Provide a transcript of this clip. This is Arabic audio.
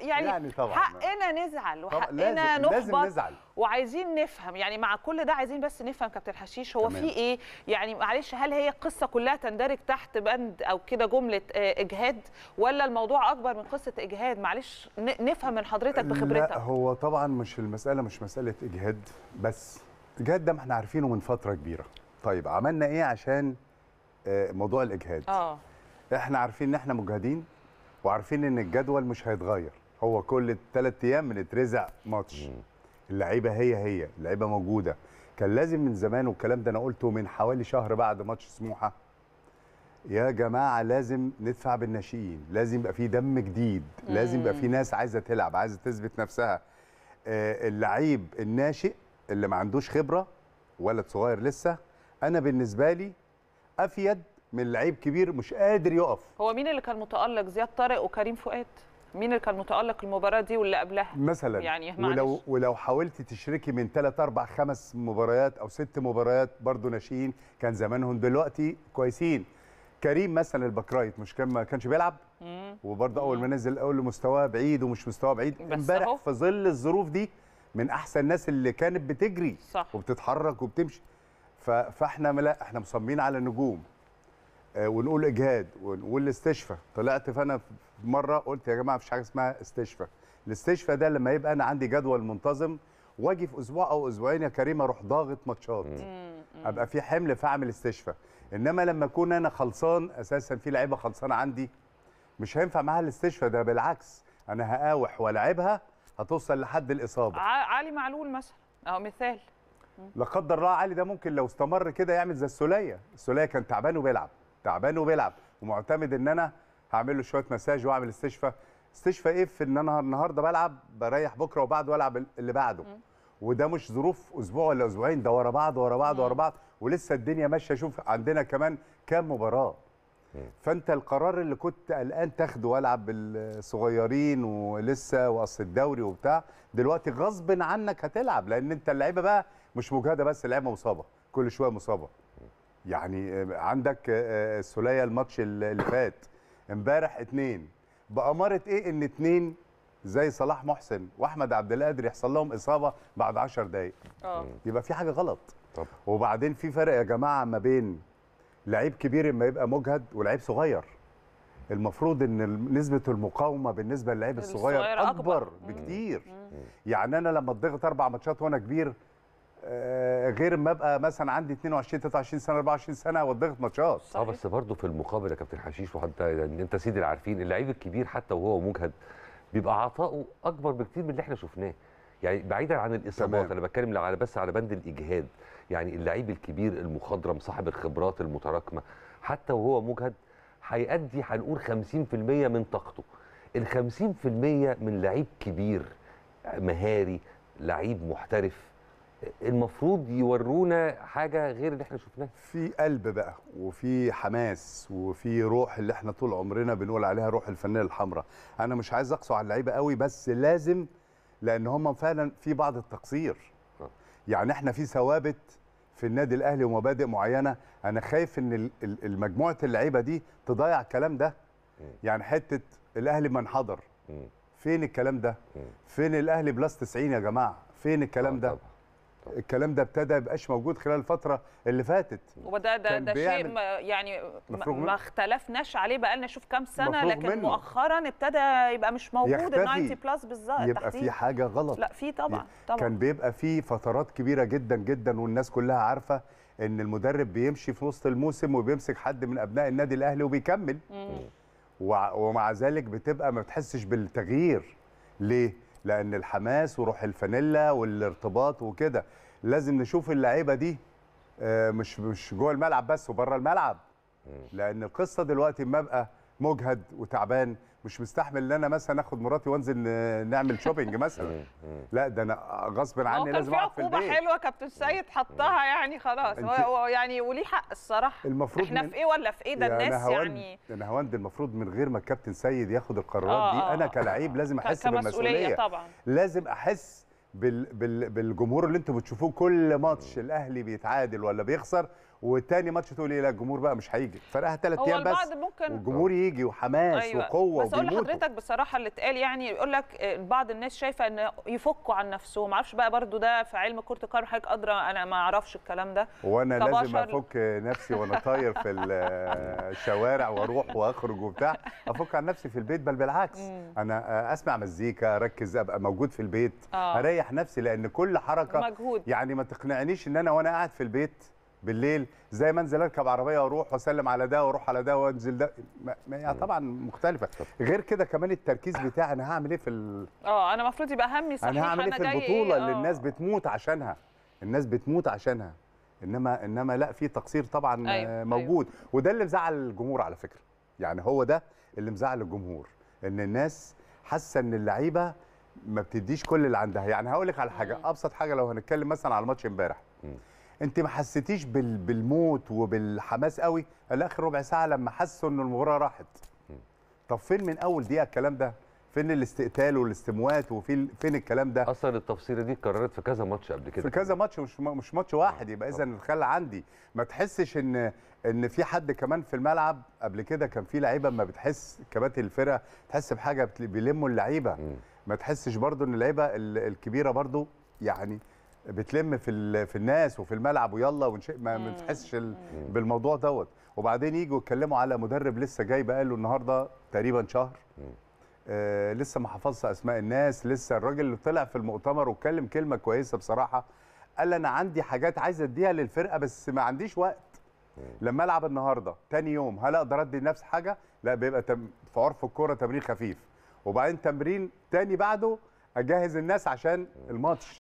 يعني, يعني طبعا حقنا نزعل وحقنا لازم نحبط لازم نزعل وعايزين نفهم يعني مع كل ده عايزين بس نفهم كابتن حشيش هو في ايه يعني معلش هل هي القصه كلها تندرج تحت بند او كده جمله آه، اجهاد ولا الموضوع اكبر من قصه اجهاد معلش نفهم من حضرتك بخبرتك لا هو طبعا مش المساله مش مساله اجهاد بس اجهاد ده ما احنا عارفينه من فتره كبيره طيب عملنا ايه عشان آه، موضوع الاجهاد اه احنا عارفين ان احنا مجهدين وعارفين ان الجدول مش هيتغير هو كل ثلاث ايام بنترزق ماتش اللعيبه هي هي اللعيبه موجوده كان لازم من زمان والكلام ده انا قلته من حوالي شهر بعد ماتش سموحه يا جماعه لازم ندفع بالناشئين لازم يبقى في دم جديد لازم يبقى في ناس عايزه تلعب عايزه تثبت نفسها آه، اللعيب الناشئ اللي ما عندوش خبره ولد صغير لسه انا بالنسبه لي افيد من لعيب كبير مش قادر يقف هو مين اللي كان متالق زياد طارق وكريم فؤاد مين اللي كان متالق المباراه دي واللي قبلها مثلا يعني ولو ولو حاولت تشركي من 3 4 5 مباريات او 6 مباريات برضه ناشئين كان زمانهم دلوقتي كويسين كريم مثلا البكرايت مش كان ما كانش بيلعب وبرضه اول ما نزل اول مستواه بعيد ومش مستواه بعيد امبارح في ظل الظروف دي من احسن الناس اللي كانت بتجري صح. وبتتحرك وبتمشي فاحنا لا احنا مصممين على النجوم آه، ونقول اجهاد ونقول طلعت فانا مره قلت يا جماعه مفيش حاجه اسمها استشفى الاستشفى ده لما يبقى انا عندي جدول منتظم واجي في اسبوع او اسبوعين يا كريم اروح ضاغط ماتشات ابقى في حمل فاعمل استشفى انما لما اكون انا خلصان اساسا في لعيبه خلصانه عندي مش هينفع معاها الاستشفى ده بالعكس انا هقاوح والعبها هتوصل لحد الاصابه علي معلول مثلا اهو مثال لا قدر الله علي ده ممكن لو استمر كده يعمل زي السوليه السوليه كان تعبان وبيلعب تعبان وبيلعب ومعتمد ان انا هعمل له شويه مساج واعمل استشفاء استشفاء ايه في ان انا النهارده بلعب بريح بكره وبعد والعب اللي بعده وده مش ظروف اسبوع ولا اسبوعين ده ورا بعض ورا بعض ورا بعض ولسه الدنيا ماشيه شوف عندنا كمان كام مباراه فانت القرار اللي كنت قلقان تاخده والعب بالصغيرين ولسه واصل الدوري وبتاع دلوقتي غصب عنك هتلعب لان انت اللعيبه بقى مش مجهده بس اللعيبه مصابه كل شويه مصابه يعني آه، عندك السوليه آه، آه، الماتش اللي فات امبارح اتنين بأمارة ايه ان اتنين زي صلاح محسن واحمد عبد القادر يحصل لهم اصابه بعد 10 دقائق اه يبقى في حاجه غلط طب. وبعدين في فرق يا جماعه ما بين لعيب كبير اما يبقى مجهد ولعيب صغير المفروض ان نسبه المقاومه بالنسبه للعيب الصغير اكبر, أكبر بكتير يعني انا لما اتضغط اربع ماتشات وانا كبير آه، غير ما ابقى مثلا عندي 22 23 سنه 24 سنه والضغط ماتشات اه بس برضه في المقابل يا كابتن حشيش وحتى يعني انت سيدي العارفين اللعيب الكبير حتى وهو مجهد بيبقى عطاؤه اكبر بكتير من اللي احنا شفناه يعني بعيدا عن الاصابات انا بتكلم على بس على بند الاجهاد يعني اللعيب الكبير المخضرم صاحب الخبرات المتراكمه حتى وهو مجهد هيأدي هنقول 50% من طاقته ال 50% من لعيب كبير مهاري لعيب محترف المفروض يورونا حاجه غير اللي احنا شفناها في قلب بقى وفي حماس وفي روح اللي احنا طول عمرنا بنقول عليها روح الفنانه الحمراء انا مش عايز اقسو على اللعيبه قوي بس لازم لان هم فعلا في بعض التقصير آه. يعني احنا في ثوابت في النادي الاهلي ومبادئ معينه انا خايف ان المجموعه اللعيبه دي تضيع الكلام ده يعني حته الاهلي ما انحدر فين الكلام ده فين الاهلي بلس 90 يا جماعه فين الكلام آه، ده الكلام ده ابتدى يبقاش موجود خلال الفتره اللي فاتت وده ده, ده شيء يعني ما اختلفناش عليه بقى لنا شوف كام سنه لكن منه. مؤخرا ابتدى يبقى مش موجود ال 90 بلس بالظبط يبقى في حاجه غلط لا في طبعا طبعا كان بيبقى في فترات كبيره جدا جدا والناس كلها عارفه ان المدرب بيمشي في وسط الموسم وبيمسك حد من ابناء النادي الاهلي وبيكمل مم. ومع ذلك بتبقى ما بتحسش بالتغيير ليه لان الحماس وروح الفانيلا والارتباط وكده لازم نشوف اللعيبه دي آه، مش مش جوه الملعب بس وبره الملعب لان القصه دلوقتي ما بقى مجهد وتعبان مش مستحمل ان انا مثلا اخد مراتي وانزل نعمل شوبينج مثلا لا ده انا غصب عني لازم اقعد في البيت عقوبه حلوه كابتن سيد حطها يعني خلاص هو يعني وليه حق الصراحه المفروض احنا في ايه ولا في ايه ده يعني الناس يعني انا هوند المفروض من غير ما الكابتن سيد ياخد القرارات آه دي آه، انا آه، كلاعب لازم آه، احس بالمسؤوليه طبعا لازم احس بال بال بالجمهور اللي انتم بتشوفوه كل ماتش الاهلي بيتعادل ولا بيخسر وتاني ماتش تقول ايه لا الجمهور بقى مش هيجي فرقها ثلاث ايام بس ممكن والجمهور يجي وحماس أيوة. وقوه بس اقول لحضرتك بصراحه اللي اتقال يعني يقول لك بعض الناس شايفه ان يفكوا عن نفسهم ما اعرفش بقى برده ده في علم كره القدم حضرتك ادرى انا ما اعرفش الكلام ده وانا لازم افك نفسي وانا طاير في الشوارع واروح واخرج وبتاع افك عن نفسي في البيت بل بالعكس انا اسمع مزيكا اركز ابقى موجود في البيت آه. اريح نفسي لان كل حركه مجهود. يعني ما تقنعنيش ان انا وانا قاعد في البيت بالليل زي ما انزل اركب عربيه واروح واسلم على ده واروح على ده وانزل ده ما طبعا مختلفه غير كده كمان التركيز بتاعي انا هعمل ايه في ال... اه انا المفروض يبقى همي صحيح انا هعمل ايه في البطوله إيه؟ اللي آه. الناس بتموت عشانها الناس بتموت عشانها انما انما لا في تقصير طبعا أيوه. أيوه. موجود أيوه. وده اللي مزعل الجمهور على فكره يعني هو ده اللي مزعل الجمهور ان الناس حاسه ان اللعيبه ما بتديش كل اللي عندها يعني هقول لك على حاجه ابسط حاجه لو هنتكلم مثلا على ماتش امبارح انت ما حسيتيش بال... بالموت وبالحماس قوي الا اخر ربع ساعه لما حسوا ان المباراه راحت طب فين من اول دقيقه الكلام ده فين الاستقتال والاستموات وفين فين الكلام ده اصلا التفصيله دي اتكررت في كذا ماتش قبل كده في كذا ماتش مش مش ماتش واحد يبقى اذا الخل عندي ما تحسش ان ان في حد كمان في الملعب قبل كده كان في لعيبه ما بتحس كباتن الفرقه تحس بحاجه بيلموا اللعيبه ما تحسش برضو ان اللعيبه الكبيره برضو يعني بتلم في في الناس وفي الملعب ويلا ونشق ما بتحسش بالموضوع دوت وبعدين يجوا يتكلموا على مدرب لسه جاي بقى له النهارده تقريبا شهر آه لسه ما حفظش اسماء الناس لسه الراجل اللي طلع في المؤتمر واتكلم كلمه كويسه بصراحه قال انا عندي حاجات عايز اديها للفرقه بس ما عنديش وقت لما العب النهارده تاني يوم هل اقدر ادي لنفسي حاجه لا بيبقى تم... في عرف الكوره تمرين خفيف وبعدين تمرين تاني بعده اجهز الناس عشان الماتش